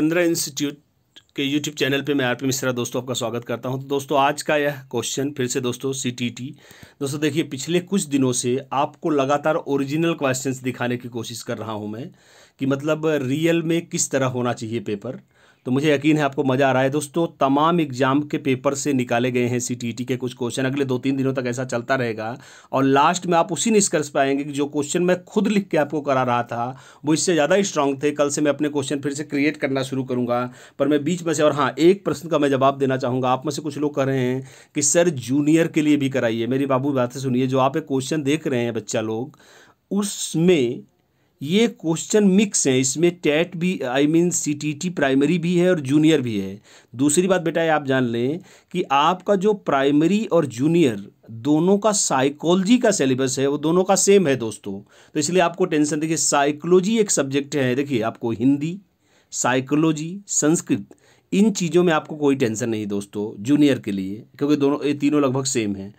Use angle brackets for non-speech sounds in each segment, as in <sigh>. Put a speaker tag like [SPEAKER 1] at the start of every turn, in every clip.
[SPEAKER 1] Chandra institute के YouTube channel पे मैं आरपी मिश्रा दोस्तों आपका स्वागत करता हूं तो दोस्तों आज का यह क्वेश्चन फिर से दोस्तों सीटीटी दोस्तों देखिए पिछले कुछ दिनों से आपको लगातार ओरिजिनल क्वेश्चंस दिखाने की कोशिश कर रहा हूं मैं कि मतलब रियल में किस तरह होना चाहिए पेपर तो मुझे यकीन है आपको मज़ा आ रहा है दोस्तों तमाम एग्जाम के पेपर से निकाले गए हैं सी e के कुछ क्वेश्चन अगले दो तीन दिनों तक ऐसा चलता रहेगा और लास्ट में आप उसी निष्कर्ष पर आएंगे कि जो क्वेश्चन मैं खुद लिख के आपको करा रहा था वो इससे ज़्यादा स्ट्रांग थे कल से मैं अपने क्वेश्चन फिर से क्रिएट करना शुरू करूँगा पर मैं बीच में से और हाँ एक प्रश्न का मैं जवाब देना चाहूँगा आप में से कुछ लोग कह रहे हैं कि सर जूनियर के लिए भी कराइए मेरी बाबू बातें सुनिए जो आप एक क्वेश्चन देख रहे हैं बच्चा लोग उसमें ये क्वेश्चन मिक्स हैं इसमें टैट भी आई मीन सीटीटी प्राइमरी भी है और जूनियर भी है दूसरी बात बेटा आप जान लें कि आपका जो प्राइमरी और जूनियर दोनों का साइकोलॉजी का सिलेबस है वो दोनों का सेम है दोस्तों तो इसलिए आपको टेंशन देखिए साइकोलॉजी एक सब्जेक्ट है देखिए आपको हिंदी साइकोलॉजी संस्कृत इन चीज़ों में आपको कोई टेंशन नहीं दोस्तों जूनियर के लिए क्योंकि दोनों ये तीनों लगभग सेम हैं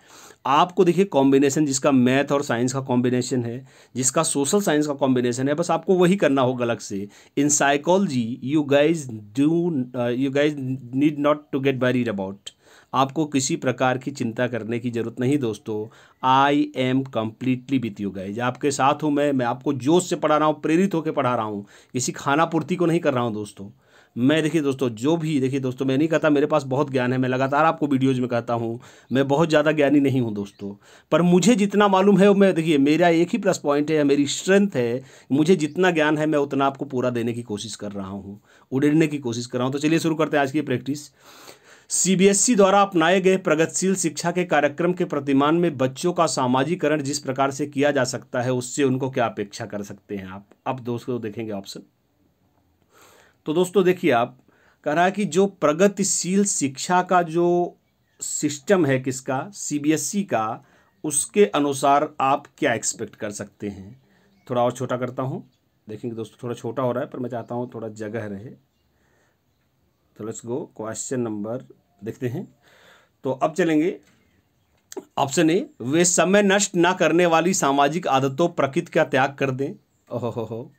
[SPEAKER 1] आपको देखिए कॉम्बिनेशन जिसका मैथ और साइंस का कॉम्बिनेशन है जिसका सोशल साइंस का कॉम्बिनेशन है बस आपको वही करना होगा अलग से इन psychology you guys do you guys need not to get worried about आपको किसी प्रकार की चिंता करने की ज़रूरत नहीं दोस्तों I am completely with you guys आपके साथ हूँ मैं मैं आपको जोश से पढ़ा रहा हूँ प्रेरित होकर पढ़ा रहा हूँ किसी खाना पूर्ति को नहीं कर रहा हूँ दोस्तों मैं देखिए दोस्तों जो भी देखिए दोस्तों मैं नहीं कहता मेरे पास बहुत ज्ञान है मैं लगातार आपको वीडियोज़ में कहता हूँ मैं बहुत ज़्यादा ज्ञानी नहीं हूँ दोस्तों पर मुझे जितना मालूम है मैं देखिए मेरा एक ही प्लस पॉइंट है या मेरी स्ट्रेंथ है मुझे जितना ज्ञान है मैं उतना आपको पूरा देने की कोशिश कर रहा हूँ उड़ेड़ने की कोशिश कर रहा हूँ तो चलिए शुरू करते हैं आज की प्रैक्टिस सीबीएसई e द्वारा अपनाए गए प्रगतिशील शिक्षा के कार्यक्रम के प्रतिमान में बच्चों का सामाजिकरण जिस प्रकार से किया जा सकता है उससे उनको क्या अपेक्षा कर सकते हैं आप अब दोस्तों देखेंगे ऑप्शन तो दोस्तों देखिए आप कह रहा है कि जो प्रगतिशील शिक्षा का जो सिस्टम है किसका सीबीएसई e का उसके अनुसार आप क्या एक्सपेक्ट कर सकते हैं थोड़ा और छोटा करता हूँ देखेंगे दोस्तों थोड़ा छोटा हो रहा है पर मैं चाहता हूँ थोड़ा जगह रहे तो लेट्स गो क्वेश्चन नंबर देखते हैं तो अब चलेंगे ऑप्शन ए वे समय नष्ट ना करने वाली सामाजिक आदतों प्रकृति का त्याग कर दें ओहो हो, हो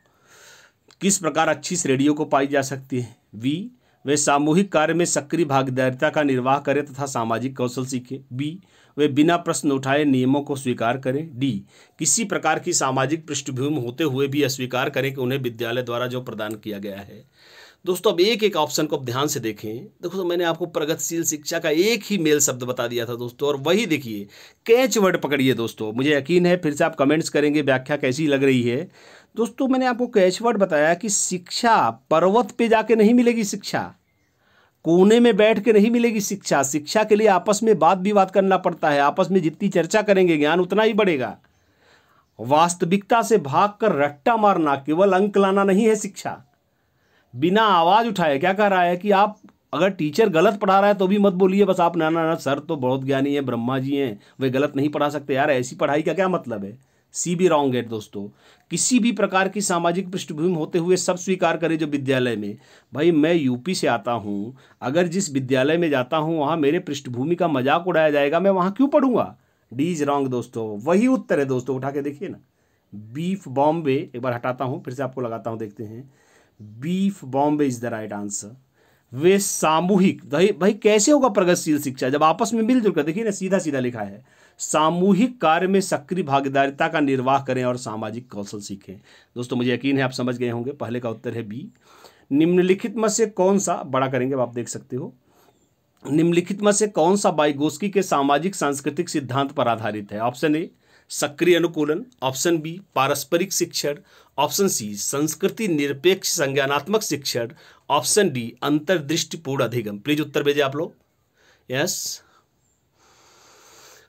[SPEAKER 1] किस प्रकार अच्छी श्रेणियों को पाई जा सकती है वी वे सामूहिक कार्य में सक्रिय भागीदारिता का निर्वाह करें तथा सामाजिक कौशल सीखें बी वे बिना प्रश्न उठाए नियमों को स्वीकार करें डी किसी प्रकार की सामाजिक पृष्ठभूमि होते हुए भी अस्वीकार करें कि उन्हें विद्यालय द्वारा जो प्रदान किया गया है दोस्तों अब एक एक ऑप्शन को अब ध्यान से देखें देखो तो मैंने आपको प्रगतिशील शिक्षा का एक ही मेल शब्द बता दिया था दोस्तों और वही देखिए कैच वर्ड पकड़िए दोस्तों मुझे यकीन है फिर से आप कमेंट्स करेंगे व्याख्या कैसी लग रही है दोस्तों मैंने आपको कैच वर्ड बताया कि शिक्षा पर्वत पे जाके नहीं मिलेगी शिक्षा कोने में बैठ के नहीं मिलेगी शिक्षा शिक्षा के लिए आपस में बात विवाद करना पड़ता है आपस में जितनी चर्चा करेंगे ज्ञान उतना ही बढ़ेगा वास्तविकता से भागकर रट्टा मारना केवल अंक लाना नहीं है शिक्षा बिना आवाज़ उठाए क्या कह रहा है कि आप अगर टीचर गलत पढ़ा रहा है तो भी मत बोलिए बस आप नाना ना ना सर तो बहुत ज्ञानी है ब्रह्मा जी हैं वे गलत नहीं पढ़ा सकते यार ऐसी पढ़ाई का क्या मतलब है सी बी रॉन्ग गेट दोस्तों किसी भी प्रकार की सामाजिक पृष्ठभूमि होते हुए सब स्वीकार करें जो विद्यालय में भाई मैं यूपी से आता हूँ अगर जिस विद्यालय में जाता हूँ वहाँ मेरे पृष्ठभूमि का मजाक उड़ाया जाएगा मैं वहाँ क्यों पढ़ूंगा डी इज रॉन्ग दोस्तों वही उत्तर है दोस्तों उठा के देखिए ना बीफ बॉम्बे एक बार हटाता हूँ फिर से आपको लगाता हूँ देखते हैं B for Bombay is the right answer वे सामूहिक भाई कैसे होगा प्रगतिशील शिक्षा जब आपस में मिलजुल कर देखिए ना सीधा सीधा लिखा है सामूहिक कार्य में सक्रिय भागीदारिता का निर्वाह करें और सामाजिक कौशल सीखें दोस्तों मुझे यकीन है आप समझ गए होंगे पहले का उत्तर है बी निम्नलिखित में से कौन सा बड़ा करेंगे आप देख सकते हो निम्नलिखित में से कौन सा बाइगोस्की के सामाजिक सांस्कृतिक सिद्धांत पर आधारित है ऑप्शन ए सक्रिय अनुकूलन ऑप्शन बी पारस्परिक शिक्षण ऑप्शन सी संस्कृति निरपेक्ष संज्ञानात्मक शिक्षण ऑप्शन डी अंतर्दृष्टिपूर्ण अधिगम प्लीज उत्तर भेजे आप लोग यस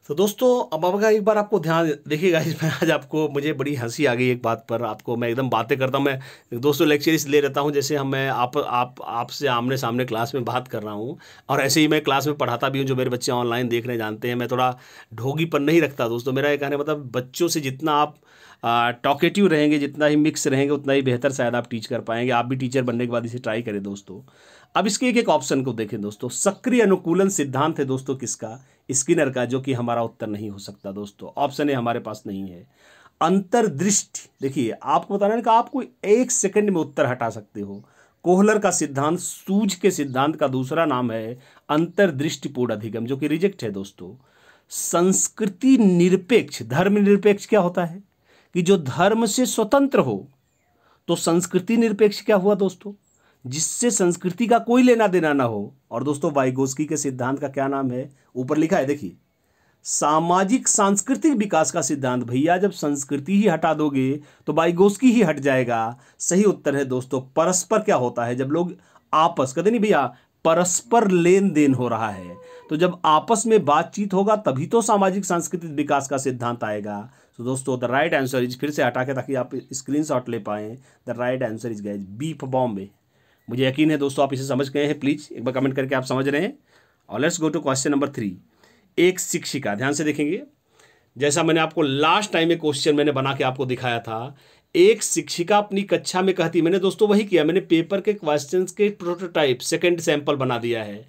[SPEAKER 1] तो दोस्तों अब आपका एक बार आपको ध्यान देखिएगा इसमें आज आपको मुझे बड़ी हंसी आ गई एक बात पर आपको मैं एकदम बातें करता हूँ मैं दोस्तों लेक्चर इसलिए रहता हूँ जैसे हम मैं आप आप आपसे आमने सामने क्लास में बात कर रहा हूँ और ऐसे ही मैं क्लास में पढ़ाता भी हूँ जो मेरे बच्चे ऑनलाइन देख रहे जानते हैं मैं थोड़ा ढोगी पर नहीं रखता दोस्तों मेरा ये कहना मतलब बच्चों से जितना आप टॉकेटिव रहेंगे जितना ही मिक्स रहेंगे उतना ही बेहतर शायद आप टीच कर पाएंगे आप भी टीचर बनने के बाद इसे ट्राई करें दोस्तों अब इसके एक एक ऑप्शन को देखें दोस्तों सक्रिय अनुकूलन सिद्धांत है दोस्तों किसका स्किनर का जो कि हमारा उत्तर नहीं हो सकता दोस्तों ऑप्शन ए हमारे पास नहीं है अंतर्दृष्टि देखिए आपको बताना है कि आपको एक सेकंड में उत्तर हटा सकते हो कोहलर का सिद्धांत सूझ के सिद्धांत का दूसरा नाम है अंतर्दृष्टिपूर्ण अधिगम जो कि रिजेक्ट है दोस्तों संस्कृति निरपेक्ष धर्म निरपेक्ष क्या होता है कि जो धर्म से स्वतंत्र हो तो संस्कृति निरपेक्ष क्या हुआ दोस्तों जिससे संस्कृति का कोई लेना देना ना हो और दोस्तों वाइगोस्की के सिद्धांत का क्या नाम है ऊपर लिखा है देखिए सामाजिक सांस्कृतिक विकास का सिद्धांत भैया जब संस्कृति ही हटा दोगे तो वाइगोस्की ही हट जाएगा सही उत्तर है दोस्तों परस्पर क्या होता है जब लोग आपस कहते नहीं भैया परस्पर लेन देन हो रहा है तो जब आपस में बातचीत होगा तभी तो सामाजिक सांस्कृतिक विकास का सिद्धांत आएगा तो दोस्तों द राइट आंसर इज फिर से हटा के ताकि आप शॉट ले पाएं द राइट आंसर इज गैज बीफ बॉम्बे मुझे यकीन है दोस्तों आप इसे समझ गए हैं प्लीज़ एक बार कमेंट करके आप समझ रहे हैं और let's go to question number three एक शिक्षिका ध्यान से देखेंगे जैसा मैंने आपको लास्ट टाइम में क्वेश्चन मैंने बना के आपको दिखाया था एक शिक्षिका अपनी कक्षा में कहती मैंने दोस्तों वही किया मैंने पेपर के क्वेश्चंस के प्रोटोटाइप सेकंड सैंपल बना दिया है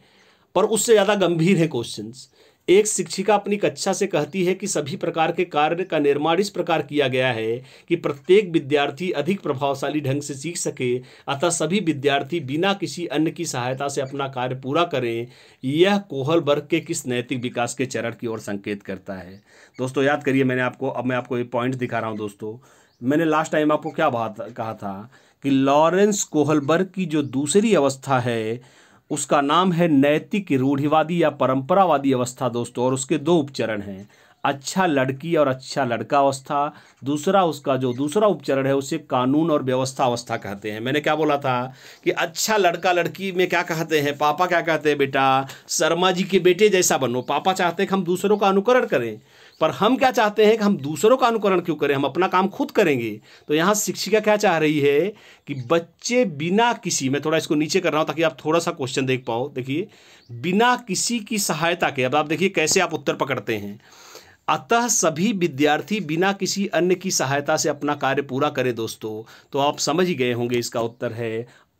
[SPEAKER 1] पर उससे ज़्यादा गंभीर है क्वेश्चंस एक शिक्षिका अपनी कक्षा से कहती है कि सभी प्रकार के कार्य का निर्माण इस प्रकार किया गया है कि प्रत्येक विद्यार्थी अधिक प्रभावशाली ढंग से सीख सके अतः सभी विद्यार्थी बिना किसी अन्य की सहायता से अपना कार्य पूरा करें यह कोहल वर्ग के किस नैतिक विकास के चरण की ओर संकेत करता है दोस्तों याद करिए मैंने आपको अब मैं आपको ये पॉइंट दिखा रहा हूँ दोस्तों मैंने लास्ट टाइम आपको क्या बात कहा था कि लॉरेंस कोहलबर्ग की जो दूसरी अवस्था है उसका नाम है नैतिक रूढ़िवादी या परंपरावादी अवस्था दोस्तों और उसके दो उपचरण हैं अच्छा लड़की और अच्छा लड़का अवस्था दूसरा उसका जो दूसरा उपचरण है उसे कानून और व्यवस्था अवस्था कहते हैं मैंने क्या बोला था कि अच्छा लड़का लड़की में क्या कहते हैं पापा क्या कहते हैं बेटा शर्मा जी के बेटे जैसा बनो पापा चाहते हैं कि हम दूसरों का अनुकरण करें पर हम क्या चाहते हैं कि हम दूसरों का अनुकरण क्यों करें हम अपना काम खुद करेंगे तो यहाँ शिक्षिका क्या चाह रही है कि बच्चे बिना किसी मैं थोड़ा इसको नीचे कर रहा हूँ ताकि आप थोड़ा सा क्वेश्चन देख पाओ देखिए बिना किसी की सहायता के अब आप देखिए कैसे आप उत्तर पकड़ते हैं अतः सभी विद्यार्थी बिना किसी अन्य की सहायता से अपना कार्य पूरा करें दोस्तों तो आप समझ ही गए होंगे इसका उत्तर है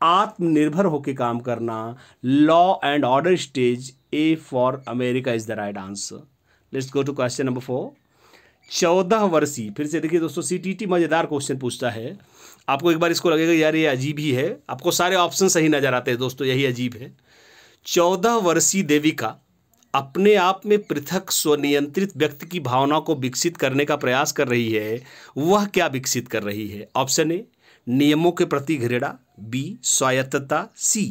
[SPEAKER 1] आत्मनिर्भर होकर काम करना law and order stage A for America is the right answer let's go to question number four चौदह वर्षीय फिर से देखिए दोस्तों सीटीटी मज़ेदार क्वेश्चन पूछता है आपको एक बार इसको लगेगा यार ये अजीब ही है आपको सारे ऑप्शन सही नज़र आते हैं दोस्तों यही अजीब है चौदह वर्षीय देविका अपने आप में पृथक स्वनियंत्रित व्यक्ति की भावना को विकसित करने का प्रयास कर रही है वह क्या विकसित कर रही है ऑप्शन ए नियमों के प्रति घृणा बी स्वायत्तता सी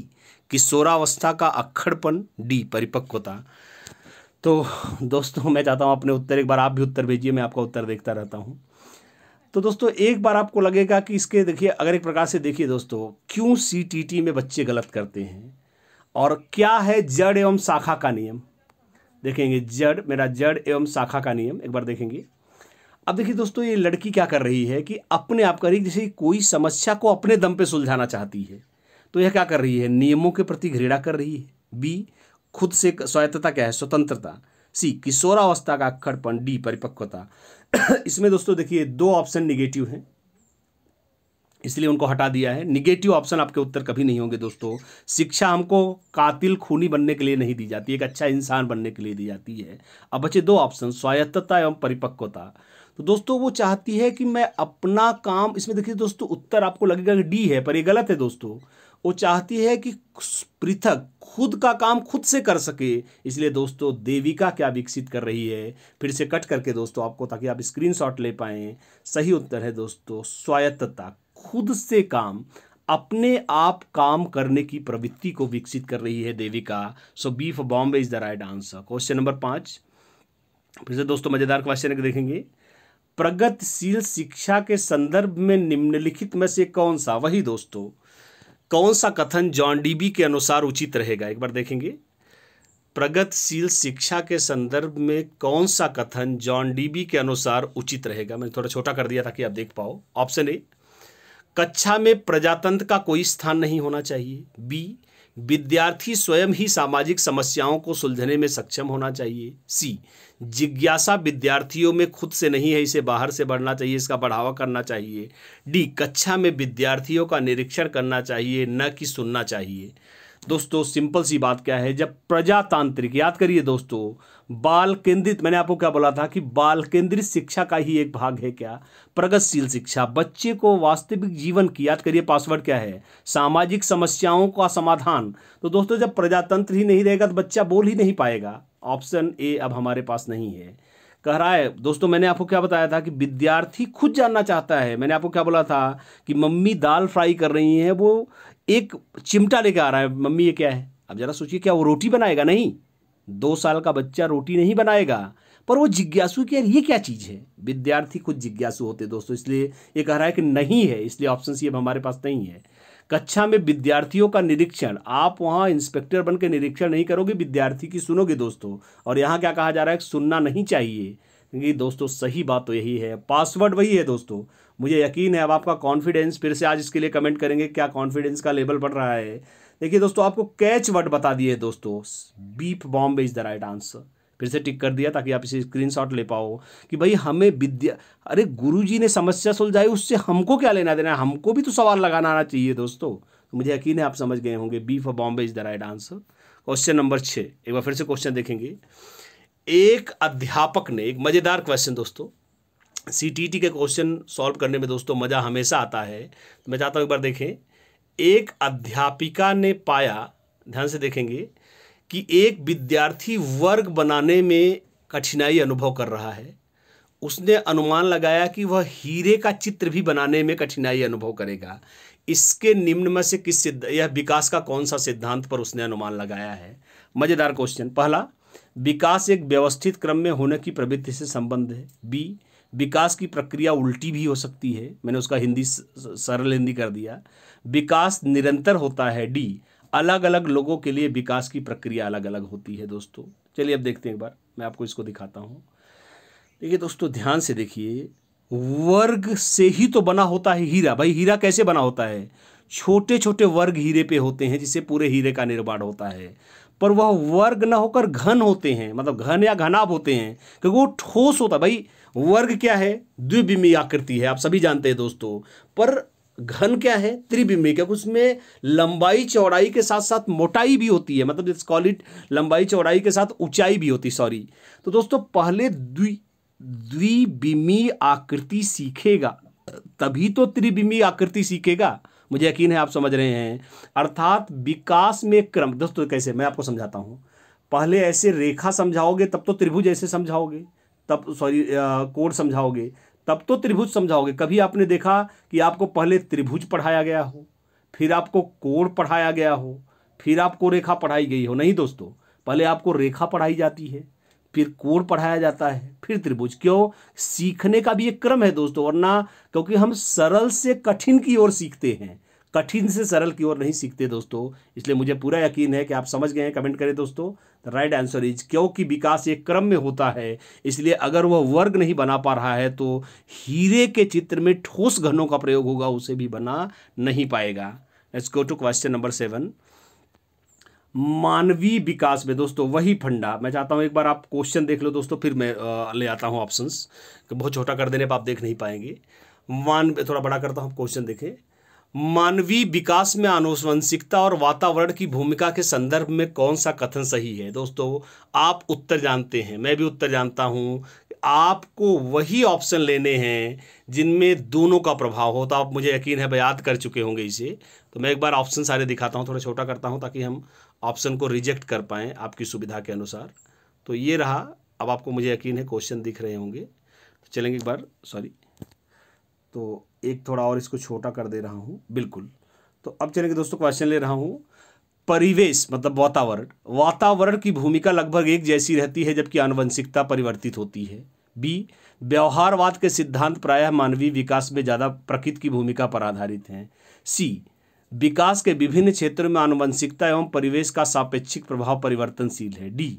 [SPEAKER 1] किशोरावस्था का अक्खड़पन डी परिपक्वता तो दोस्तों मैं चाहता हूँ अपने उत्तर एक बार आप भी उत्तर भेजिए मैं आपका उत्तर देखता रहता हूँ तो दोस्तों एक बार आपको लगेगा कि इसके देखिए अगर एक प्रकार से देखिए दोस्तों क्यों सी टी टी में बच्चे गलत करते हैं और क्या है जड़ एवं शाखा का नियम देखेंगे जड़ मेरा जड़ एवं शाखा का नियम एक बार देखेंगे अब देखिए दोस्तों ये लड़की क्या कर रही है कि अपने आप कर रही जैसे कोई समस्या को अपने दम पे सुलझाना चाहती है तो यह क्या कर रही है नियमों के प्रति घृणा कर रही है बी खुद से स्वायत्तता क्या है स्वतंत्रता सी किशोरावस्था का खड़पन डी परिपक्वता <coughs> इसमें दोस्तों देखिए दो ऑप्शन निगेटिव हैं इसलिए उनको हटा दिया है निगेटिव ऑप्शन आपके उत्तर कभी नहीं होंगे दोस्तों शिक्षा हमको कातिल खूनी बनने के लिए नहीं दी जाती एक अच्छा इंसान बनने के लिए दी जाती है अब बचे दो ऑप्शन स्वायत्तता एवं परिपक्वता तो दोस्तों वो चाहती है कि मैं अपना काम इसमें देखिए दोस्तों उत्तर आपको लगेगा कि डी है पर ये गलत है दोस्तों वो चाहती है कि पृथक खुद का काम खुद से कर सके इसलिए दोस्तों देविका क्या विकसित कर रही है फिर से कट करके दोस्तों आपको ताकि आप स्क्रीनशॉट ले पाएँ सही उत्तर है दोस्तों स्वायत्तता खुद से काम अपने आप काम करने की प्रवृत्ति को विकसित कर रही है Devika so B for Bombay is the right answer question number पांच फिर से दोस्तों मजेदार क्वेश्चन देखेंगे प्रगतिशील शिक्षा के संदर्भ में निम्नलिखित में से कौन सा वही दोस्तों कौन सा कथन जॉन डीबी के अनुसार उचित रहेगा एक बार देखेंगे प्रगतिशील शिक्षा के संदर्भ में कौन सा कथन जॉन डीबी के अनुसार उचित रहेगा मैंने थोड़ा छोटा कर दिया था कि आप देख पाओ ऑप्शन ए कक्षा में प्रजातंत्र का कोई स्थान नहीं होना चाहिए बी विद्यार्थी स्वयं ही सामाजिक समस्याओं को सुलझने में सक्षम होना चाहिए सी जिज्ञासा विद्यार्थियों में खुद से नहीं है इसे बाहर से बढ़ना चाहिए इसका बढ़ावा करना चाहिए डी कक्षा में विद्यार्थियों का निरीक्षण करना चाहिए न कि सुनना चाहिए दोस्तों सिंपल सी बात क्या है जब प्रजातांत्रिक याद करिए दोस्तों बाल केंद्रित मैंने आपको क्या बोला था कि बाल केंद्रित शिक्षा का ही एक भाग है क्या प्रगतिशील शिक्षा बच्चे को वास्तविक जीवन की याद करिए पासवर्ड क्या है सामाजिक समस्याओं का समाधान तो दोस्तों जब प्रजातंत्र ही नहीं रहेगा तो बच्चा बोल ही नहीं पाएगा ऑप्शन ए अब हमारे पास नहीं है कह रहा है दोस्तों मैंने आपको क्या बताया था कि विद्यार्थी खुद जानना चाहता है मैंने आपको क्या बोला था कि मम्मी दाल फ्राई कर रही हैं वो एक चिमटा लेके आ रहा है मम्मी ये क्या है अब जरा सोचिए क्या वो रोटी बनाएगा नहीं दो साल का बच्चा रोटी नहीं बनाएगा पर वो जिज्ञासु की यार ये क्या चीज़ है विद्यार्थी खुद जिज्ञासु होते दोस्तों इसलिए ये कह रहा है कि नहीं है इसलिए ऑप्शन सी अब हमारे पास नहीं है कक्षा में विद्यार्थियों का निरीक्षण आप वहाँ इंस्पेक्टर बन के निरीक्षण नहीं करोगे विद्यार्थी की सुनोगे दोस्तों और यहाँ क्या कहा जा रहा है सुनना नहीं चाहिए क्योंकि दोस्तों सही बात तो यही है पासवर्ड वही है दोस्तों मुझे यकीन है अब आपका कॉन्फिडेंस फिर से आज इसके लिए कमेंट करेंगे क्या कॉन्फिडेंस का लेवल बढ़ रहा है देखिए दोस्तों आपको कैच वर्ड बता दिए दोस्तों B for Bombay is the right answer फिर से टिक कर दिया ताकि आप इसे स्क्रीनशॉट ले पाओ कि भाई हमें विद्या अरे गुरुजी ने समस्या सुलझाई उससे हमको क्या लेना देना है हमको भी तो सवाल लगाना आना चाहिए दोस्तों तो मुझे यकीन है आप समझ गए होंगे B for Bombay is the right answer question number छः एक बार फिर से क्वेश्चन देखेंगे एक अध्यापक ने एक मज़ेदार क्वेश्चन दोस्तों सी टी टी के क्वेश्चन सॉल्व करने में दोस्तों मज़ा हमेशा आता है तो मैं चाहता हूँ एक बार देखें एक अध्यापिका ने पाया ध्यान से देखेंगे कि एक विद्यार्थी वर्ग बनाने में कठिनाई अनुभव कर रहा है उसने अनुमान लगाया कि वह हीरे का चित्र भी बनाने में कठिनाई अनुभव करेगा इसके निम्न में से किस सिद्ध यह विकास का कौन सा सिद्धांत पर उसने अनुमान लगाया है मज़ेदार क्वेश्चन पहला विकास एक व्यवस्थित क्रम में होने की प्रवृत्ति से संबंध है बी विकास की प्रक्रिया उल्टी भी हो सकती है मैंने उसका हिंदी सरल हिंदी कर दिया विकास निरंतर होता है डी अलग अलग लोगों के लिए विकास की प्रक्रिया अलग अलग होती है दोस्तों चलिए अब देखते हैं एक बार मैं आपको इसको दिखाता हूँ देखिए दोस्तों ध्यान से देखिए वर्ग से ही तो बना होता है हीरा भाई हीरा कैसे बना होता है छोटे छोटे वर्ग हीरे पे होते हैं जिससे पूरे हीरे का निर्माण होता है पर वह वर्ग न होकर घन होते हैं मतलब घन या घनाभ होते हैं क्योंकि वो ठोस होता भाई वर्ग क्या है द्विबिमी आकृति है आप सभी जानते हैं दोस्तों पर घन क्या है त्रिबिमी क्योंकि उसमें लंबाई चौड़ाई के साथ साथ मोटाई भी होती है मतलब कॉल इट लंबाई चौड़ाई के साथ ऊंचाई भी होती सॉरी तो दोस्तों पहले द्वि द्विबिंबी आकृति सीखेगा तभी तो त्रिबिमी आकृति सीखेगा मुझे यकीन है आप समझ रहे हैं अर्थात विकास में क्रम दोस्तों कैसे मैं आपको समझाता हूँ पहले ऐसे रेखा समझाओगे तब तो त्रिभुज ऐसे समझाओगे तब सॉरी कोण समझाओगे तब तो त्रिभुज समझाओगे कभी आपने देखा कि आपको पहले त्रिभुज पढ़ाया गया हो फिर आपको कोण पढ़ाया गया हो फिर आपको रेखा पढ़ाई गई हो नहीं दोस्तों पहले आपको रेखा पढ़ाई जाती है फिर कोर पढ़ाया जाता है फिर त्रिभुज क्यों सीखने का भी एक क्रम है दोस्तों वरना क्योंकि हम सरल से कठिन की ओर सीखते हैं कठिन से सरल की ओर नहीं सीखते दोस्तों इसलिए मुझे पूरा यकीन है कि आप समझ गए हैं कमेंट करें दोस्तों राइट आंसर इज क्योंकि विकास एक क्रम में होता है इसलिए अगर वह वर्ग नहीं बना पा रहा है तो हीरे के चित्र में ठोस घनों का प्रयोग होगा उसे भी बना नहीं पाएगा let's go to question number seven मानवीय विकास में दोस्तों वही फंडा मैं चाहता हूँ एक बार आप क्वेश्चन देख लो दोस्तों फिर मैं ले आता हूँ ऑप्शंस बहुत छोटा कर देने पर आप देख नहीं पाएंगे मान थोड़ा बड़ा करता हूँ क्वेश्चन देखें मानवीय विकास में आनुवंशिकता और वातावरण की भूमिका के संदर्भ में कौन सा कथन सही है दोस्तों आप उत्तर जानते हैं मैं भी उत्तर जानता हूँ आपको वही ऑप्शन लेने हैं जिनमें दोनों का प्रभाव हो तो आप मुझे यकीन है याद कर चुके होंगे इसे तो मैं एक बार ऑप्शन सारे दिखाता हूँ थोड़ा छोटा करता हूँ ताकि हम ऑप्शन को रिजेक्ट कर पाएँ आपकी सुविधा के अनुसार तो ये रहा अब आपको मुझे यकीन है क्वेश्चन दिख रहे होंगे तो चलेंगे एक बार सॉरी तो एक थोड़ा और इसको छोटा कर दे रहा हूँ बिल्कुल तो अब चलेंगे दोस्तों क्वेश्चन ले रहा हूँ परिवेश मतलब वातावरण वातावरण की भूमिका लगभग एक जैसी रहती है जबकि आनुवंशिकता परिवर्तित होती है बी व्यवहारवाद के सिद्धांत प्रायः मानवीय विकास में ज़्यादा प्रकृति की भूमिका पर आधारित हैं सी विकास के विभिन्न क्षेत्रों में आनुवंशिकता एवं परिवेश का सापेक्षिक प्रभाव परिवर्तनशील है डी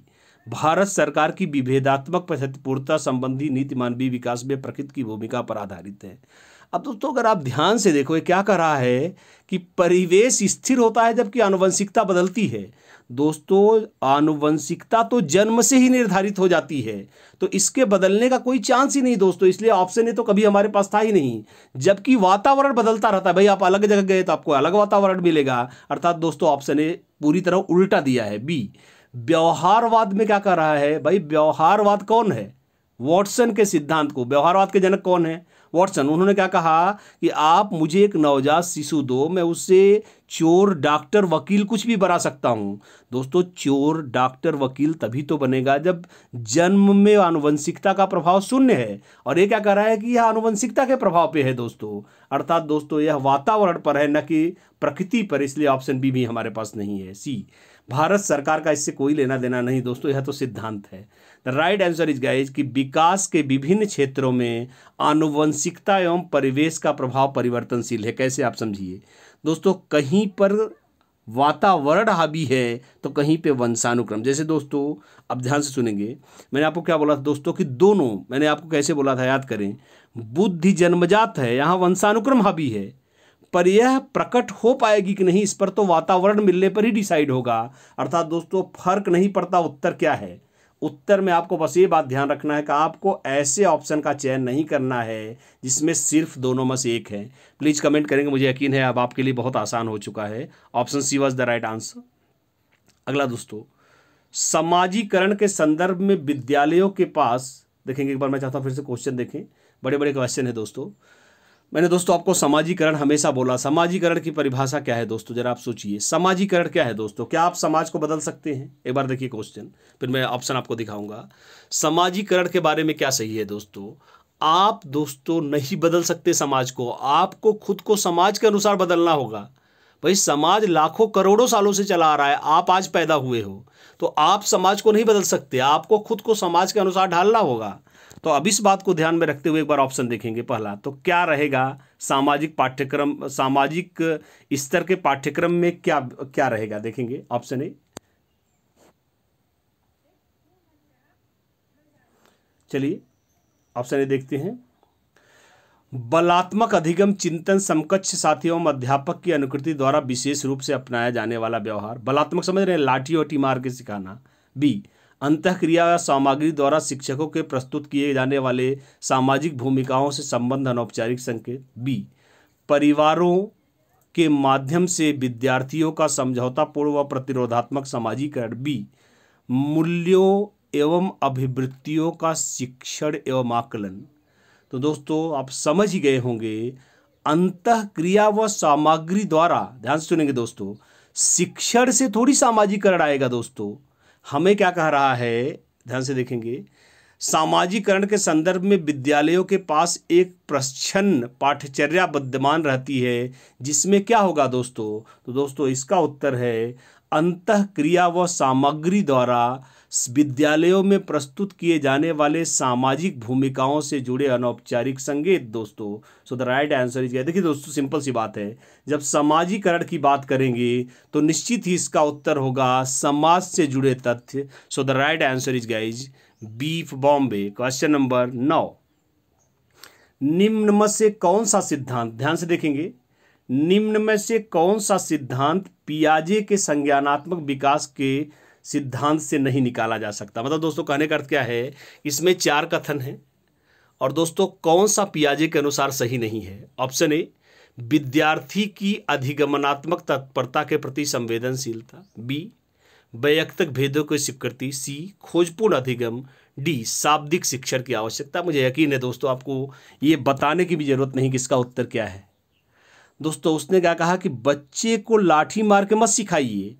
[SPEAKER 1] भारत सरकार की विभेदात्मक प्रतिपूर्णता संबंधी नीति मानवीय विकास में प्रकृति की भूमिका पर आधारित है अब दोस्तों अगर आप ध्यान से देखो क्या कह रहा है कि परिवेश स्थिर होता है जबकि आनुवंशिकता बदलती है दोस्तों आनुवंशिकता तो जन्म से ही निर्धारित हो जाती है तो इसके बदलने का कोई चांस ही नहीं दोस्तों इसलिए ऑप्शन ये तो कभी हमारे पास था ही नहीं जबकि वातावरण बदलता रहता है भाई आप अलग जगह गए तो आपको अलग वातावरण मिलेगा अर्थात दोस्तों ऑप्शन ये पूरी तरह उल्टा दिया है बी व्यवहारवाद में क्या कर रहा है भाई व्यवहारवाद कौन है वॉटसन के सिद्धांत को व्यवहारवाद के जनक कौन है वॉटसन उन्होंने क्या कहा कि आप मुझे एक नवजात शिशु दो मैं उससे चोर डॉक्टर वकील कुछ भी बना सकता हूँ दोस्तों चोर डॉक्टर वकील तभी तो बनेगा जब जन्म में आनुवंशिकता का प्रभाव शून्य है और ये क्या कह रहा है कि यह आनुवंशिकता के प्रभाव पे है दोस्तों अर्थात दोस्तों यह वातावरण पर है न कि प्रकृति पर इसलिए ऑप्शन बी भी हमारे पास नहीं है सी भारत सरकार का इससे कोई लेना देना नहीं दोस्तों यह तो सिद्धांत है राइट आंसर इज गाइज कि विकास के विभिन्न क्षेत्रों में आनुवंशिकता एवं परिवेश का प्रभाव परिवर्तनशील है कैसे आप समझिए दोस्तों कहीं पर वातावरण हावी है तो कहीं पे वंशानुक्रम जैसे दोस्तों अब ध्यान से सुनेंगे मैंने आपको क्या बोला था दोस्तों कि दोनों मैंने आपको कैसे बोला था याद करें बुद्धि जन्मजात है यहाँ वंशानुक्रम हावी है पर यह प्रकट हो पाएगी कि नहीं इस पर तो वातावरण मिलने पर ही डिसाइड होगा अर्थात दोस्तों फर्क नहीं पड़ता उत्तर क्या है उत्तर में आपको बस ये बात ध्यान रखना है कि आपको ऐसे ऑप्शन का चयन नहीं करना है जिसमें सिर्फ दोनों में से एक है प्लीज़ कमेंट करेंगे मुझे यकीन है अब आपके लिए बहुत आसान हो चुका है option C was the right answer अगला दोस्तों समाजीकरण के संदर्भ में विद्यालयों के पास देखेंगे एक बार मैं चाहता हूँ फिर से क्वेश्चन देखें बड़े बड़े क्वेश्चन है दोस्तों मैंने दोस्तों आपको समाजीकरण हमेशा बोला समाजीकरण की परिभाषा क्या है दोस्तों जरा आप सोचिए समाजीकरण क्या है दोस्तों क्या आप समाज को बदल सकते हैं एक बार देखिए क्वेश्चन फिर मैं ऑप्शन आपको दिखाऊंगा समाजीकरण के बारे में क्या सही है दोस्तों आप दोस्तों नहीं बदल सकते समाज को आपको खुद को समाज के अनुसार बदलना होगा भाई समाज लाखों करोड़ों सालों से चला आ रहा है आप आज पैदा हुए हो तो आप समाज को नहीं बदल सकते आपको खुद को समाज के अनुसार ढालना होगा तो अब इस बात को ध्यान में रखते हुए एक बार ऑप्शन देखेंगे पहला तो क्या रहेगा सामाजिक पाठ्यक्रम सामाजिक स्तर के पाठ्यक्रम में क्या क्या रहेगा देखेंगे ऑप्शन ए चलिए ऑप्शन ए देखते हैं बलात्मक अधिगम चिंतन समकक्ष साथी एवं अध्यापक की अनुकृति द्वारा विशेष रूप से अपनाया जाने वाला व्यवहार बलात्मक समझ रहे हैं लाठी और टीमार मार के सिखाना बी अंत क्रिया या सामग्री द्वारा शिक्षकों के प्रस्तुत किए जाने वाले सामाजिक भूमिकाओं से संबंध अनौपचारिक संकेत बी परिवारों के माध्यम से विद्यार्थियों का समझौतापूर्ण व प्रतिरोधात्मक समाजीकरण बी मूल्यों एवं अभिवृत्तियों का शिक्षण एवं आकलन तो दोस्तों आप समझ ही गए होंगे अंत क्रिया व सामग्री द्वारा ध्यान सुनेंगे दोस्तों शिक्षण से थोड़ी सामाजिकरण आएगा दोस्तों हमें क्या कह रहा है ध्यान से देखेंगे सामाजिकरण के संदर्भ में विद्यालयों के पास एक प्रश्न पाठचर्या विद्यमान रहती है जिसमें क्या होगा दोस्तों तो दोस्तों इसका उत्तर है अंत क्रिया व सामग्री द्वारा विद्यालयों में प्रस्तुत किए जाने वाले सामाजिक भूमिकाओं से जुड़े अनौपचारिक संगीत दोस्तों so the right answer is देखिए दोस्तों सिंपल सी बात है जब समाजीकरण की बात करेंगे तो निश्चित ही इसका उत्तर होगा समाज से जुड़े तथ्य so the right answer is guys B for Bombay question number नौ निम्न में से कौन सा सिद्धांत ध्यान से देखेंगे निम्न में से कौन सा सिद्धांत पियाजे के संज्ञानात्मक विकास के सिद्धांत से नहीं निकाला जा सकता मतलब दोस्तों कहने का अर्थ क्या है इसमें चार कथन हैं और दोस्तों कौन सा पियाजे के अनुसार सही नहीं है ऑप्शन ए विद्यार्थी की अधिगमनात्मक तत्परता के प्रति संवेदनशीलता बी वैयक्तिक भेदों की स्वीकृति सी खोजपूर्ण अधिगम डी शाब्दिक शिक्षण की आवश्यकता मुझे यकीन है दोस्तों आपको ये बताने की भी ज़रूरत नहीं कि इसका उत्तर क्या है दोस्तों उसने क्या कहा कि बच्चे को लाठी मार के मत सिखाइए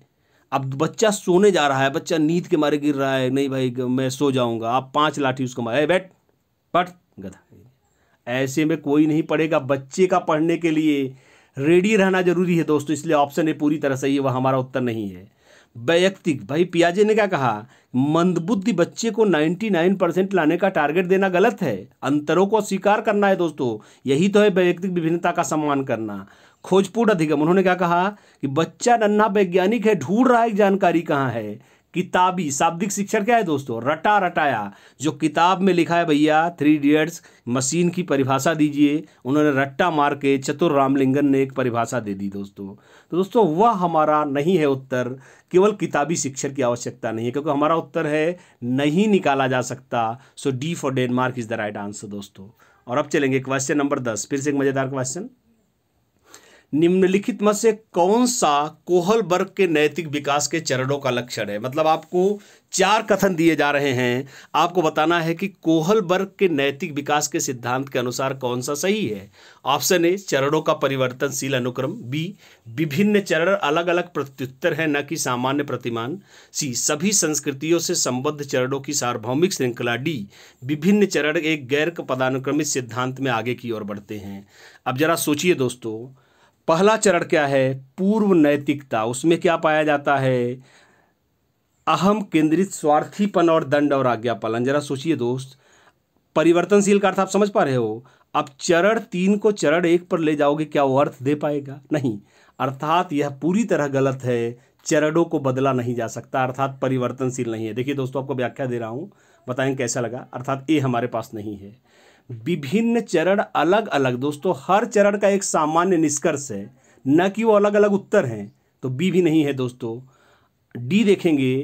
[SPEAKER 1] अब बच्चा सोने जा रहा है बच्चा नींद के मारे गिर रहा है नहीं भाई मैं सो जाऊंगा आप पांच लाठी उसको मारे बैठ पट गधा ऐसे में कोई नहीं पढ़ेगा बच्चे का पढ़ने के लिए रेडी रहना जरूरी है दोस्तों इसलिए ऑप्शन ए पूरी तरह सही है वह हमारा उत्तर नहीं है वैयक्तिक भाई पियाजे ने क्या कहा मंदबुद्धि बच्चे को 99 परसेंट लाने का टारगेट देना गलत है अंतरों को स्वीकार करना है दोस्तों यही तो है वैयक्तिक विभिन्नता का सम्मान करना खोजपूर्ण अधिगम उन्होंने क्या कहा कि बच्चा नन्हा वैज्ञानिक है ढूंढ रहा है जानकारी कहाँ है किताबी शाब्दिक शिक्षण क्या है दोस्तों रटा रटाया जो किताब में लिखा है भैया थ्री इडियट्स मशीन की परिभाषा दीजिए उन्होंने रट्टा मार के चतुर रामलिंगन ने एक परिभाषा दे दी दोस्तों तो दोस्तों वह हमारा नहीं है उत्तर केवल किताबी शिक्षण की आवश्यकता नहीं है क्योंकि हमारा उत्तर है नहीं निकाला जा सकता so D for Denmark is the right answer दोस्तों और अब चलेंगे क्वेश्चन नंबर दस फिर से एक मज़ेदार क्वेश्चन निम्नलिखित में से कौन सा कोहल वर्ग के नैतिक विकास के चरणों का लक्षण है मतलब आपको चार कथन दिए जा रहे हैं आपको बताना है कि कोहल वर्ग के नैतिक विकास के सिद्धांत के अनुसार कौन सा सही है ऑप्शन ए चरणों का परिवर्तनशील अनुक्रम बी विभिन्न चरण अलग अलग प्रत्युत्तर है न कि सामान्य प्रतिमान सी सभी संस्कृतियों से संबद्ध चरणों की सार्वभौमिक श्रृंखला डी विभिन्न चरण एक गैर पदानुक्रमित सिद्धांत में आगे की ओर बढ़ते हैं अब जरा सोचिए दोस्तों पहला चरण क्या है पूर्व नैतिकता उसमें क्या पाया जाता है अहम केंद्रित स्वार्थीपन और दंड और आज्ञा पालन जरा सोचिए दोस्त परिवर्तनशील का अर्थ आप समझ पा रहे हो अब चरण तीन को चरण एक पर ले जाओगे क्या वो अर्थ दे पाएगा नहीं अर्थात यह पूरी तरह गलत है चरणों को बदला नहीं जा सकता अर्थात परिवर्तनशील नहीं है देखिए दोस्तों आपको व्याख्या दे रहा हूँ बताएं कैसा लगा अर्थात ए हमारे पास नहीं है विभिन्न चरण अलग अलग दोस्तों हर चरण का एक सामान्य निष्कर्ष है न कि वो अलग अलग उत्तर हैं तो बी भी नहीं है दोस्तों डी देखेंगे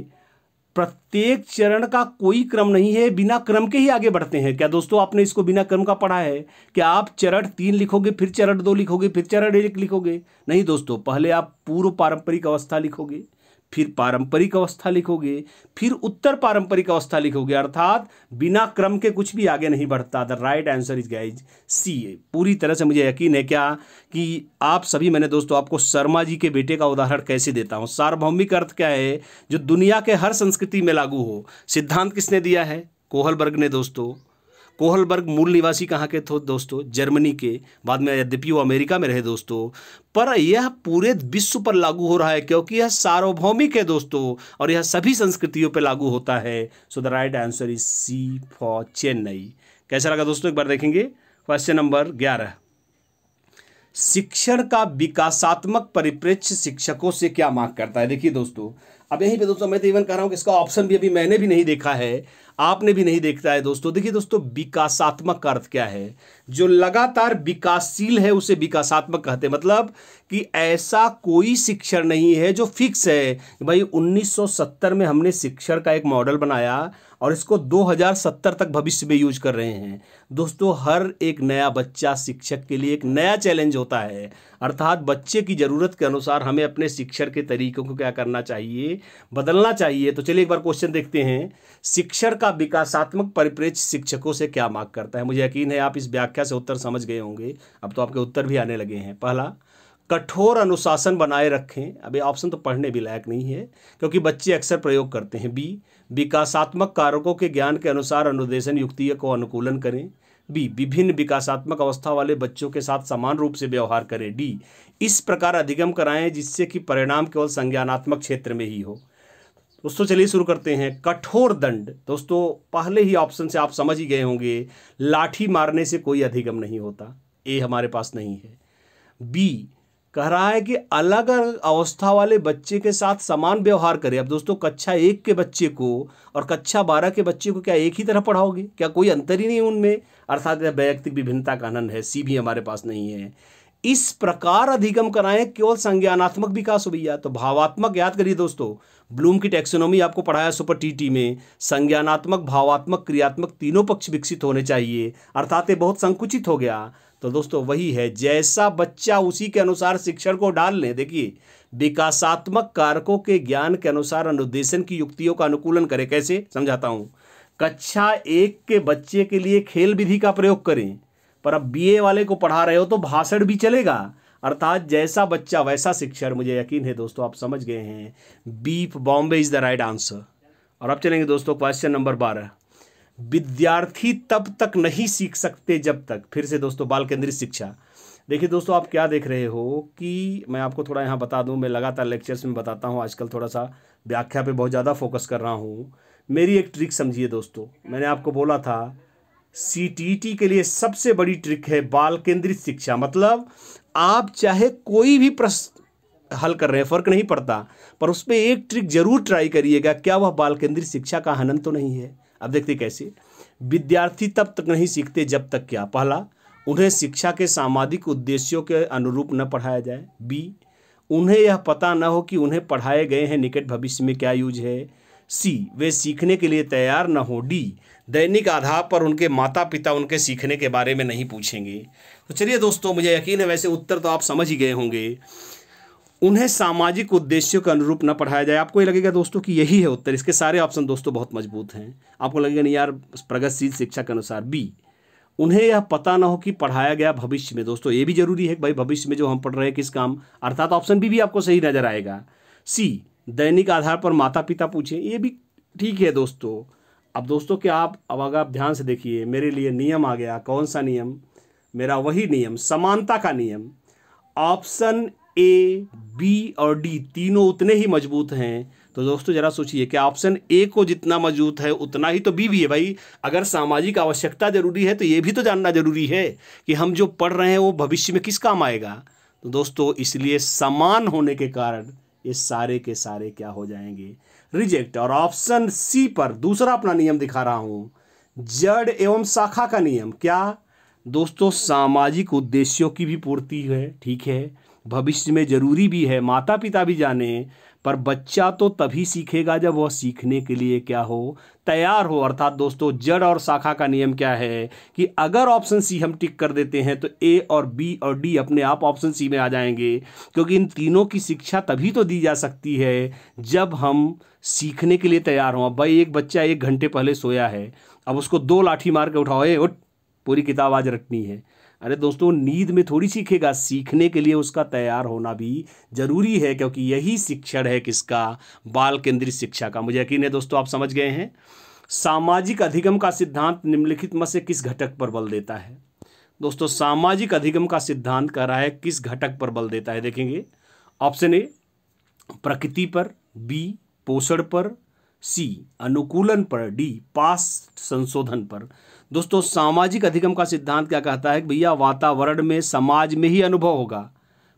[SPEAKER 1] प्रत्येक चरण का कोई क्रम नहीं है बिना क्रम के ही आगे बढ़ते हैं क्या दोस्तों आपने इसको बिना क्रम का पढ़ा है क्या आप चरण तीन लिखोगे फिर चरण दो लिखोगे फिर चरण एक लिखोगे नहीं दोस्तों पहले आप पूर्व पारंपरिक अवस्था लिखोगे फिर पारंपरिक अवस्था लिखोगे फिर उत्तर पारंपरिक अवस्था लिखोगे अर्थात बिना क्रम के कुछ भी आगे नहीं बढ़ता the right answer is guys C A पूरी तरह से मुझे यकीन है क्या कि आप सभी मैंने दोस्तों आपको शर्मा जी के बेटे का उदाहरण कैसे देता हूँ सार्वभौमिक अर्थ क्या है जो दुनिया के हर संस्कृति में लागू हो सिद्धांत किसने दिया है कोहलबर्ग ने दोस्तों कोहलबर्ग मूल निवासी कहाँ के थे दोस्तों जर्मनी के बाद में यद्यपि वो अमेरिका में रहे दोस्तों पर यह पूरे विश्व पर लागू हो रहा है क्योंकि यह सार्वभौमिक है दोस्तों और यह सभी संस्कृतियों पर लागू होता है so the right answer is C for Chennai कैसा लगा दोस्तों एक बार देखेंगे क्वेश्चन नंबर ग्यारह शिक्षण का विकासात्मक परिप्रेक्ष्य शिक्षकों से क्या मांग करता है देखिए दोस्तों अब यहीं पे दोस्तों मैं तो इवन कह रहा हूँ कि इसका ऑप्शन भी अभी मैंने भी नहीं देखा है आपने भी नहीं देखता है दोस्तों देखिए दोस्तों विकासात्मक का अर्थ क्या है जो लगातार विकासशील है उसे विकासात्मक कहते हैं मतलब कि ऐसा कोई शिक्षण नहीं है जो फिक्स है भाई 1970 में हमने शिक्षण का एक मॉडल बनाया और इसको 2070 तक भविष्य में यूज कर रहे हैं दोस्तों हर एक नया बच्चा शिक्षक के लिए एक नया चैलेंज होता है अर्थात बच्चे की ज़रूरत के अनुसार हमें अपने शिक्षण के तरीकों को क्या करना चाहिए बदलना चाहिए तो चलिए एक बार क्वेश्चन देखते हैं शिक्षण का विकासात्मक परिप्रेक्ष्य शिक्षकों से क्या मांग करता है मुझे यकीन है आप इस व्याख्या से उत्तर समझ गए होंगे अब तो आपके उत्तर भी आने लगे हैं पहला कठोर अनुशासन बनाए रखें अब ऑप्शन तो पढ़ने भी लायक नहीं है क्योंकि बच्चे अक्सर प्रयोग करते हैं बी विकासात्मक कारकों के ज्ञान के अनुसार अनुदेशन युक्ति को अनुकूलन करें बी विभिन्न विकासात्मक अवस्था वाले बच्चों के साथ समान रूप से व्यवहार करें डी इस प्रकार अधिगम कराएं जिससे कि परिणाम केवल संज्ञानात्मक क्षेत्र में ही हो दोस्तों चलिए शुरू करते हैं कठोर दंड दोस्तों पहले ही ऑप्शन से आप समझ ही गए होंगे लाठी मारने से कोई अधिगम नहीं होता ए हमारे पास नहीं है बी कह रहा है कि अलग अलग अवस्था वाले बच्चे के साथ समान व्यवहार करें अब दोस्तों कक्षा एक के बच्चे को और कक्षा बारह के बच्चे को क्या एक ही तरह पढ़ाओगे क्या कोई अंतर ही नहीं उनमें अर्थात वैयक्तिक विभिन्नता का आनंद है सी भी हमारे पास नहीं है इस प्रकार अधिगम कराएं केवल संज्ञानात्मक विकास हो भैया तो भावात्मक याद करिए दोस्तों ब्लूम की टेक्सोनोमी आपको पढ़ाया सुपर टीटी में संज्ञानात्मक भावात्मक क्रियात्मक तीनों पक्ष विकसित होने चाहिए अर्थात ये बहुत संकुचित हो गया तो दोस्तों वही है जैसा बच्चा उसी के अनुसार शिक्षण को डाल लें देखिए विकासात्मक कारकों के ज्ञान के अनुसार अनुदेशन की युक्तियों का अनुकूलन करें कैसे समझाता हूँ कक्षा एक के बच्चे के लिए खेल विधि का प्रयोग करें पर अब बीए वाले को पढ़ा रहे हो तो भाषण भी चलेगा अर्थात जैसा बच्चा वैसा शिक्षण मुझे यकीन है दोस्तों आप समझ गए हैं B for Bombay is the right answer और अब चलेंगे दोस्तों क्वेश्चन नंबर बारह विद्यार्थी तब तक नहीं सीख सकते जब तक फिर से दोस्तों बाल केंद्रित शिक्षा देखिए दोस्तों आप क्या देख रहे हो कि मैं आपको थोड़ा यहाँ बता दूँ मैं लगातार लेक्चर्स में बताता हूँ आजकल थोड़ा सा व्याख्या पे बहुत ज़्यादा फोकस कर रहा हूँ मेरी एक ट्रिक समझिए दोस्तों मैंने आपको बोला था सी e के लिए सबसे बड़ी ट्रिक है बाल केंद्रित शिक्षा मतलब आप चाहे कोई भी प्रश्न हल कर रहे हैं फ़र्क नहीं पड़ता पर उसमें एक ट्रिक जरूर ट्राई करिएगा क्या वह बाल केंद्रित शिक्षा का हनन तो नहीं है अब देखते कैसे विद्यार्थी तब तक नहीं सीखते जब तक क्या पहला उन्हें शिक्षा के सामाजिक उद्देश्यों के अनुरूप न पढ़ाया जाए बी उन्हें यह पता न हो कि उन्हें पढ़ाए गए हैं निकट भविष्य में क्या यूज है सी वे सीखने के लिए तैयार न हो डी दैनिक आधार पर उनके माता पिता उनके सीखने के बारे में नहीं पूछेंगे तो चलिए दोस्तों मुझे यकीन है वैसे उत्तर तो आप समझ ही गए होंगे उन्हें सामाजिक उद्देश्यों के अनुरूप न पढ़ाया जाए आपको ये लगेगा दोस्तों कि यही है उत्तर इसके सारे ऑप्शन दोस्तों बहुत मजबूत हैं आपको लगेगा नहीं यार प्रगतिशील शिक्षा के अनुसार बी उन्हें यह पता ना हो कि पढ़ाया गया भविष्य में दोस्तों ये भी जरूरी है भाई भविष्य में जो हम पढ़ रहे हैं किस काम अर्थात ऑप्शन बी भी आपको सही नजर आएगा सी दैनिक आधार पर माता पिता पूछें ये भी ठीक है दोस्तों अब दोस्तों क्या आप अब अगर आप ध्यान से देखिए मेरे लिए नियम आ गया कौन सा नियम मेरा वही नियम समानता का नियम ऑप्शन ए बी और डी तीनों उतने ही मजबूत हैं तो दोस्तों जरा सोचिए कि ऑप्शन ए को जितना मजबूत है उतना ही तो बी भी है भाई अगर सामाजिक आवश्यकता जरूरी है तो ये भी तो जानना जरूरी है कि हम जो पढ़ रहे हैं वो भविष्य में किस काम आएगा तो दोस्तों इसलिए समान होने के कारण ये सारे के सारे क्या हो जाएंगे रिजेक्ट और ऑप्शन सी पर दूसरा अपना नियम दिखा रहा हूं जड़ एवं शाखा का नियम क्या दोस्तों सामाजिक उद्देश्यों की भी पूर्ति है ठीक है भविष्य में ज़रूरी भी है माता पिता भी जाने पर बच्चा तो तभी सीखेगा जब वह सीखने के लिए क्या हो तैयार हो अर्थात दोस्तों जड़ और शाखा का नियम क्या है कि अगर ऑप्शन सी हम टिक कर देते हैं तो ए और बी और डी अपने आप ऑप्शन सी में आ जाएंगे क्योंकि इन तीनों की शिक्षा तभी तो दी जा सकती है जब हम सीखने के लिए तैयार हों भाई एक बच्चा एक घंटे पहले सोया है अब उसको दो लाठी मार के उठाओ ए उठ पूरी किताब आज रखनी है अरे दोस्तों नींद में थोड़ी सीखेगा सीखने के लिए उसका तैयार होना भी जरूरी है क्योंकि यही शिक्षण है किसका बाल केंद्रित शिक्षा का मुझे यकीन है दोस्तों आप समझ गए हैं सामाजिक अधिगम का सिद्धांत निम्नलिखित में से किस घटक पर बल देता है दोस्तों सामाजिक अधिगम का सिद्धांत कह रहा है किस घटक पर बल देता है देखेंगे ऑप्शन ए प्रकृति पर बी पोषण पर सी अनुकूलन पर डी पास संशोधन पर दोस्तों सामाजिक अधिगम का सिद्धांत क्या कहता है भैया वातावरण में समाज में ही अनुभव होगा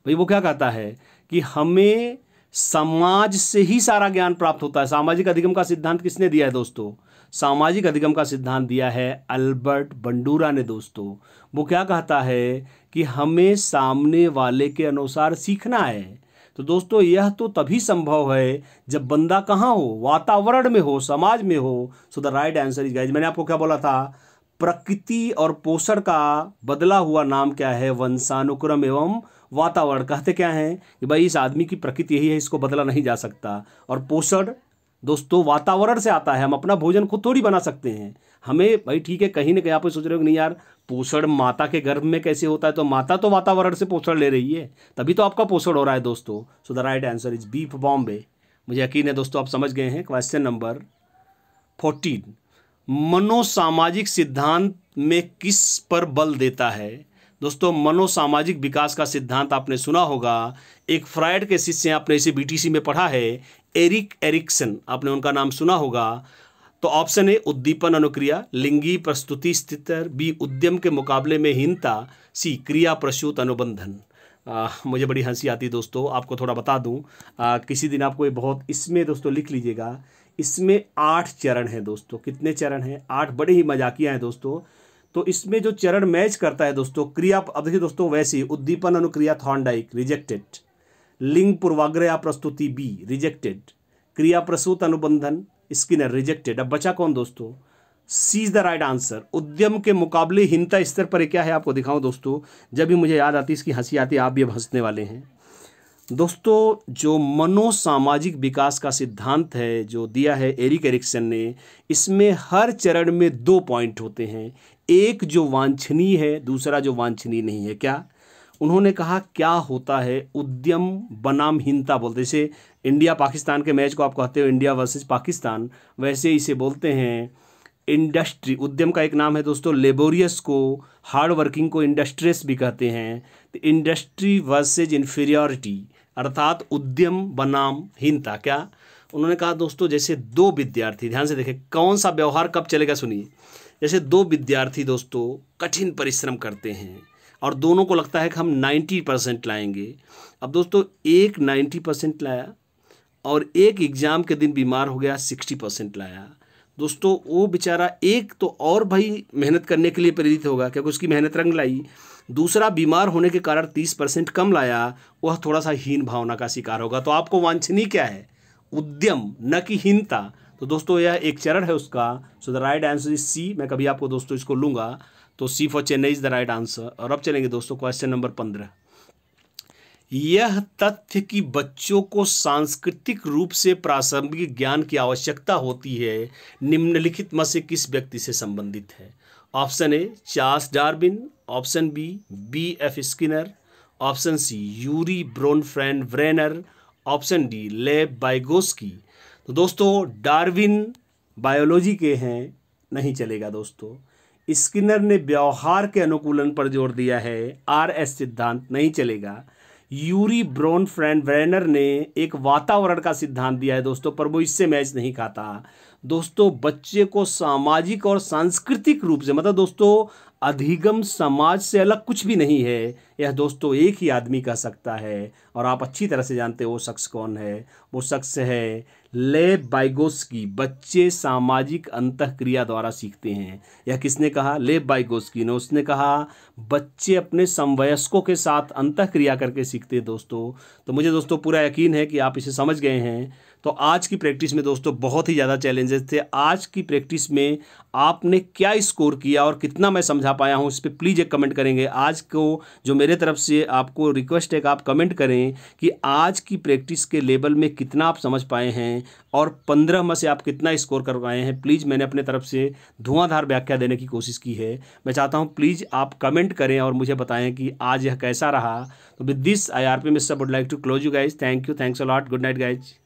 [SPEAKER 1] भाई वो क्या कहता है कि हमें समाज से ही सारा ज्ञान प्राप्त होता है सामाजिक अधिगम का सिद्धांत किसने दिया है दोस्तों सामाजिक अधिगम का सिद्धांत दिया है अल्बर्ट बंडूरा ने दोस्तों वो क्या कहता है कि हमें सामने वाले के अनुसार सीखना है तो दोस्तों यह तो तभी संभव है जब बंदा कहाँ हो वातावरण में हो समाज में हो so the right answer is guys मैंने आपको क्या बोला था प्रकृति और पोषण का बदला हुआ नाम क्या है वंशानुक्रम एवं वातावरण कहते क्या हैं कि भाई इस आदमी की प्रकृति यही है इसको बदला नहीं जा सकता और पोषण दोस्तों वातावरण से आता है हम अपना भोजन खुद थोड़ी बना सकते हैं हमें भाई ठीक है कहीं ना कहीं आप सोच रहे हो नहीं यार पोषण माता के गर्भ में कैसे होता है तो माता तो वातावरण से पोषण ले रही है तभी तो आपका पोषण हो रहा है दोस्तों so the right answer is B for Bombay मुझे यकीन है दोस्तों आप समझ गए हैं क्वेश्चन नंबर फोर्टीन मनोसामाजिक सिद्धांत में किस पर बल देता है दोस्तों मनोसामाजिक विकास का सिद्धांत आपने सुना होगा एक फ्रायड के शिष्य आपने इसे बीटीसी में पढ़ा है एरिक एरिक्सन आपने उनका नाम सुना होगा तो ऑप्शन ए उद्दीपन अनुक्रिया लिंगी प्रस्तुति स्थितर बी उद्यम के मुकाबले में हीनता सी क्रिया प्रसूत अनुबंधन आ, मुझे बड़ी हंसी आती दोस्तों आपको थोड़ा बता दूं आ, किसी दिन आपको ये बहुत इसमें दोस्तों लिख लीजिएगा इसमें आठ चरण हैं दोस्तों कितने चरण हैं आठ बड़े ही मजाकिया हैं दोस्तों तो इसमें जो चरण मैच करता है दोस्तों क्रिया अब देखिए दोस्तों वैसे उद्दीपन अनुक्रिया थॉन्डाइक रिजेक्टेड लिंग पूर्वाग्रह प्रस्तुति बी रिजेक्टेड क्रिया प्रसूत अनुबंधन स्किनर रिजेक्टेड अब बचा कौन दोस्तों सीज द राइट आंसर उद्यम के मुकाबले हिंता स्तर पर क्या है आपको दिखाऊं दोस्तों जब भी मुझे याद आती है इसकी हंसी आती आप भी अब हंसने वाले हैं दोस्तों जो मनोसामाजिक विकास का सिद्धांत है जो दिया है एरिक एरिक्सन ने इसमें हर चरण में दो पॉइंट होते हैं एक जो वांछनीय है दूसरा जो वांछनीय नहीं है क्या उन्होंने कहा क्या होता है उद्यम बनामहीनता बोलते जैसे इंडिया पाकिस्तान के मैच को आप कहते हो इंडिया वर्सेज पाकिस्तान वैसे इसे बोलते हैं इंडस्ट्री उद्यम का एक नाम है दोस्तों लेबोरियस को हार्ड वर्किंग को इंडस्ट्रियस भी कहते हैं तो इंडस्ट्री वर्सेज इन्फीरियॉरिटी अर्थात उद्यम बनाम हीनता क्या उन्होंने कहा दोस्तों जैसे दो विद्यार्थी ध्यान से देखें कौन सा व्यवहार कब चलेगा सुनिए जैसे दो विद्यार्थी दोस्तों कठिन परिश्रम करते हैं और दोनों को लगता है कि हम नाइन्टी परसेंट लाएंगे अब दोस्तों एक नाइन्टी परसेंट लाया और एक एग्ज़ाम के दिन बीमार हो गया सिक्सटी परसेंट लाया दोस्तों वो बेचारा एक तो और भाई मेहनत करने के लिए प्रेरित होगा क्योंकि उसकी मेहनत रंग लाई दूसरा बीमार होने के कारण तीस परसेंट कम लाया वह थोड़ा सा हीन भावना का शिकार होगा तो आपको वांछनीय क्या है उद्यम न कि हीनता तो दोस्तों यह एक चरण है उसका so the right answer is C मैं कभी आपको दोस्तों इसको लूँगा तो C for Chennai is the right answer और अब चलेंगे दोस्तों क्वेश्चन नंबर पंद्रह यह तथ्य कि बच्चों को सांस्कृतिक रूप से प्रासंगिक ज्ञान की आवश्यकता होती है निम्नलिखित में से किस व्यक्ति से संबंधित है option A Charles Darwin option B B F Skinner option C Yuri Bronfenbrenner option D Lev Vygotsky तो दोस्तों डार्विन बायोलॉजी के हैं नहीं चलेगा दोस्तों स्किनर ने व्यवहार के अनुकूलन पर जोर दिया है आर एस सिद्धांत नहीं चलेगा यूरी ब्रोन फ्रेंड वेनर ने एक वातावरण का सिद्धांत दिया है दोस्तों पर वो इससे मैच नहीं खाता दोस्तों बच्चे को सामाजिक और सांस्कृतिक रूप से मतलब दोस्तों अधिगम समाज से अलग कुछ भी नहीं है यह दोस्तों एक ही आदमी कह सकता है और आप अच्छी तरह से जानते हो वो शख्स कौन है वो शख्स है ले बाइगोस्की बच्चे सामाजिक अंत क्रिया द्वारा सीखते हैं यह किसने कहा ले बाइगोस्की ने उसने कहा बच्चे अपने समवयस्कों के साथ अंत क्रिया करके सीखते हैं दोस्तों तो मुझे दोस्तों पूरा यकीन है कि आप इसे समझ गए हैं तो आज की प्रैक्टिस में दोस्तों बहुत ही ज़्यादा चैलेंजेस थे आज की प्रैक्टिस में आपने क्या स्कोर किया और कितना मैं समझा पाया हूँ इस पर प्लीज़ एक कमेंट करेंगे आज को जो मेरे तरफ से आपको रिक्वेस्ट है कि आप कमेंट करें कि आज की प्रैक्टिस के लेवल में कितना आप समझ पाए हैं और पंद्रह में से आप कितना स्कोर कर पाए हैं प्लीज़ मैंने अपने तरफ से धुआंधार व्याख्या देने की कोशिश की है मैं चाहता हूँ प्लीज़ आप कमेंट करें और मुझे बताएँ कि आज यह कैसा रहा तो with this I R P miss would like to close you guys thank you thanks a lot good night guys